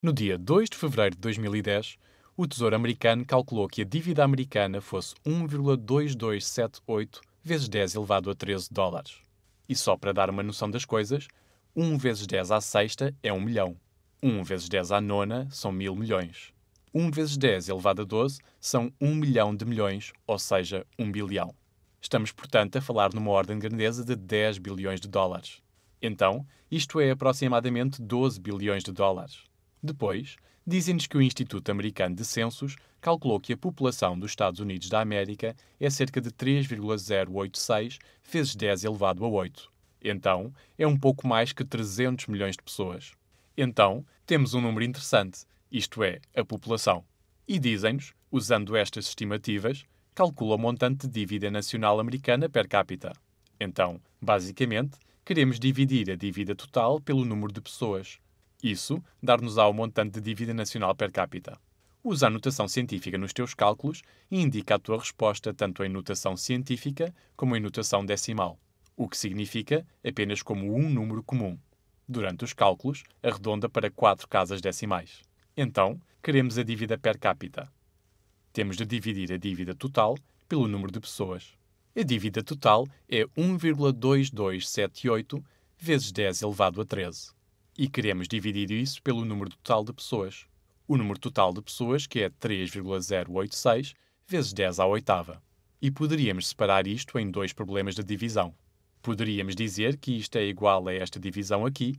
No dia 2 de fevereiro de 2010, o Tesouro Americano calculou que a dívida americana fosse 1,2278 vezes 10 elevado a 13 dólares. E só para dar uma noção das coisas, 1 vezes 10 à sexta é 1 milhão. 1 vezes 10 à nona são mil milhões. 1 vezes 10 elevado a 12 são 1 milhão de milhões, ou seja, 1 bilhão. Estamos, portanto, a falar numa ordem de grandeza de 10 bilhões de dólares. Então, isto é aproximadamente 12 bilhões de dólares. Depois, dizem-nos que o Instituto Americano de Censos calculou que a população dos Estados Unidos da América é cerca de 3,086 vezes 10 elevado a 8. Então, é um pouco mais que 300 milhões de pessoas. Então, temos um número interessante, isto é, a população. E dizem-nos, usando estas estimativas, calcula o montante de dívida nacional americana per capita. Então, basicamente, queremos dividir a dívida total pelo número de pessoas. Isso dar-nos-á o montante de dívida nacional per capita. Usa a notação científica nos teus cálculos e indica a tua resposta tanto em notação científica como em notação decimal, o que significa apenas como um número comum. Durante os cálculos, arredonda para quatro casas decimais. Então, queremos a dívida per capita. Temos de dividir a dívida total pelo número de pessoas. A dívida total é 1,2278 vezes 10 elevado a 13 e queremos dividir isso pelo número total de pessoas. O número total de pessoas, que é 3,086 vezes 10 à oitava. E poderíamos separar isto em dois problemas de divisão. Poderíamos dizer que isto é igual a esta divisão aqui,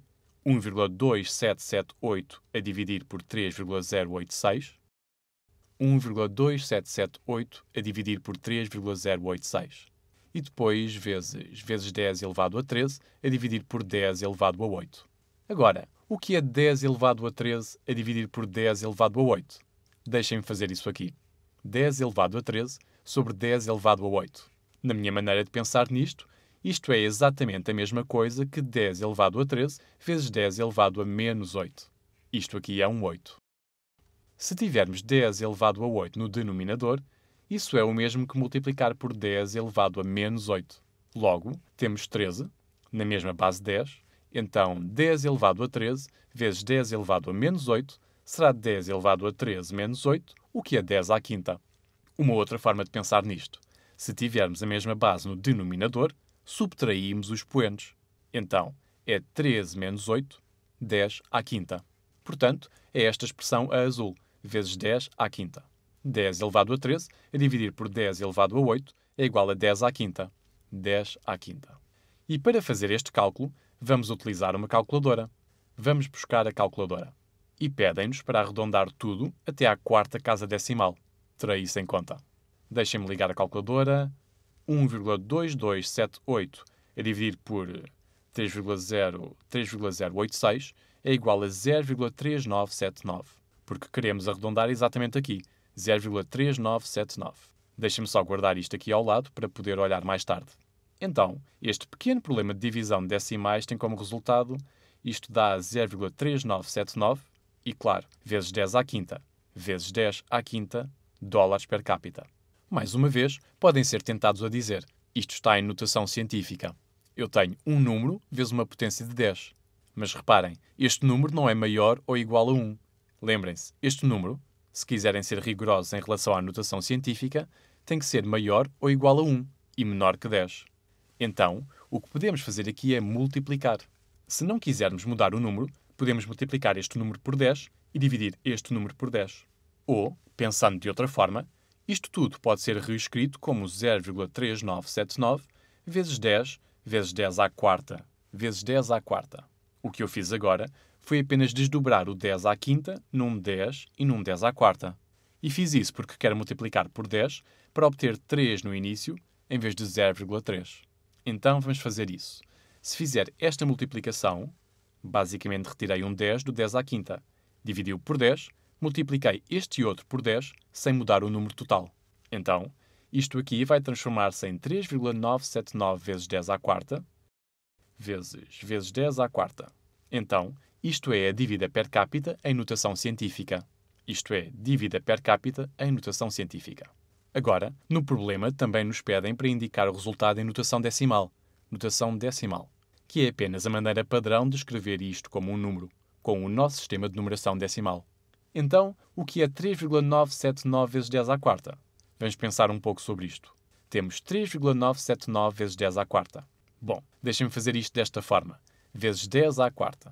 1,2778 a dividir por 3,086, 1,2778 a dividir por 3,086. E depois vezes, vezes 10 elevado a 13, a dividir por 10 elevado a 8. Agora, o que é 10 elevado a 13 a dividir por 10 elevado a 8? Deixem-me fazer isso aqui. 10 elevado a 13 sobre 10 elevado a 8. Na minha maneira de pensar nisto, isto é exatamente a mesma coisa que 10 elevado a 13 vezes 10 elevado a menos 8. Isto aqui é um 8. Se tivermos 10 elevado a 8 no denominador, isso é o mesmo que multiplicar por 10 elevado a menos 8. Logo, temos 13, na mesma base 10, então, 10 elevado a 13 vezes 10 elevado a menos 8 será 10 elevado a 13 menos 8, o que é 10 à quinta. Uma outra forma de pensar nisto. Se tivermos a mesma base no denominador, subtraímos os poentes. Então, é 13 menos 8, 10 à quinta. Portanto, é esta expressão a azul, vezes 10 à quinta. 10 elevado a 13, a dividir por 10 elevado a 8, é igual a 10 à quinta. 10 à quinta. E para fazer este cálculo, vamos utilizar uma calculadora. Vamos buscar a calculadora. E pedem-nos para arredondar tudo até à quarta casa decimal. Terei isso em conta. Deixem-me ligar a calculadora. 1,2278 a dividir por 3,086 é igual a 0,3979, porque queremos arredondar exatamente aqui, 0,3979. Deixem-me só guardar isto aqui ao lado para poder olhar mais tarde. Então, este pequeno problema de divisão de decimais tem como resultado isto dá 0,3979 e, claro, vezes 10 à quinta, vezes 10 à quinta dólares per capita. Mais uma vez, podem ser tentados a dizer isto está em notação científica. Eu tenho um número vezes uma potência de 10. Mas reparem, este número não é maior ou igual a 1. Lembrem-se, este número, se quiserem ser rigorosos em relação à notação científica, tem que ser maior ou igual a 1 e menor que 10. Então, o que podemos fazer aqui é multiplicar. Se não quisermos mudar o número, podemos multiplicar este número por 10 e dividir este número por 10. Ou, pensando de outra forma, isto tudo pode ser reescrito como 0,3979 vezes 10 vezes 10 à quarta vezes 10 à quarta. O que eu fiz agora foi apenas desdobrar o 10 à quinta num 10 e num 10 à quarta. E fiz isso porque quero multiplicar por 10 para obter 3 no início em vez de 0,3. Então vamos fazer isso. Se fizer esta multiplicação, basicamente retirei um 10 do 10 à quinta, dividi-o por 10, multipliquei este outro por 10 sem mudar o número total. Então, isto aqui vai transformar-se em 3,979 vezes 10 à quarta, vezes, vezes 10 à quarta. Então, isto é a dívida per capita em notação científica. Isto é, dívida per capita em notação científica. Agora, no problema, também nos pedem para indicar o resultado em notação decimal, notação decimal, que é apenas a maneira padrão de escrever isto como um número, com o nosso sistema de numeração decimal. Então, o que é 3,979 vezes 10 à quarta? Vamos pensar um pouco sobre isto. Temos 3,979 vezes 10 à quarta. Bom, deixem-me fazer isto desta forma. Vezes 10 à quarta.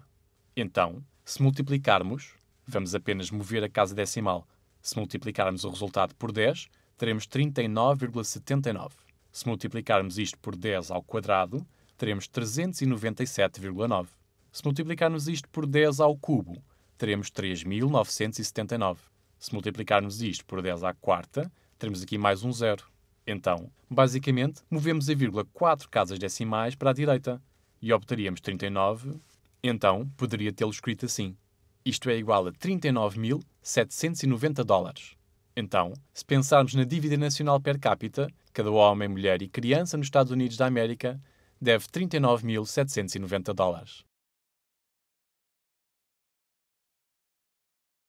Então, se multiplicarmos, vamos apenas mover a casa decimal. Se multiplicarmos o resultado por 10, teremos 39,79. Se multiplicarmos isto por 10 ao quadrado, teremos 397,9. Se multiplicarmos isto por 10 ao cubo, teremos 3.979. Se multiplicarmos isto por 10 à quarta, teremos aqui mais um zero. Então, basicamente, movemos a vírgula 4 casas decimais para a direita e obteríamos 39. Então, poderia tê-lo escrito assim. Isto é igual a 39.790 dólares. Então, se pensarmos na dívida nacional per capita, cada homem, mulher e criança nos Estados Unidos da América deve 39.790 dólares.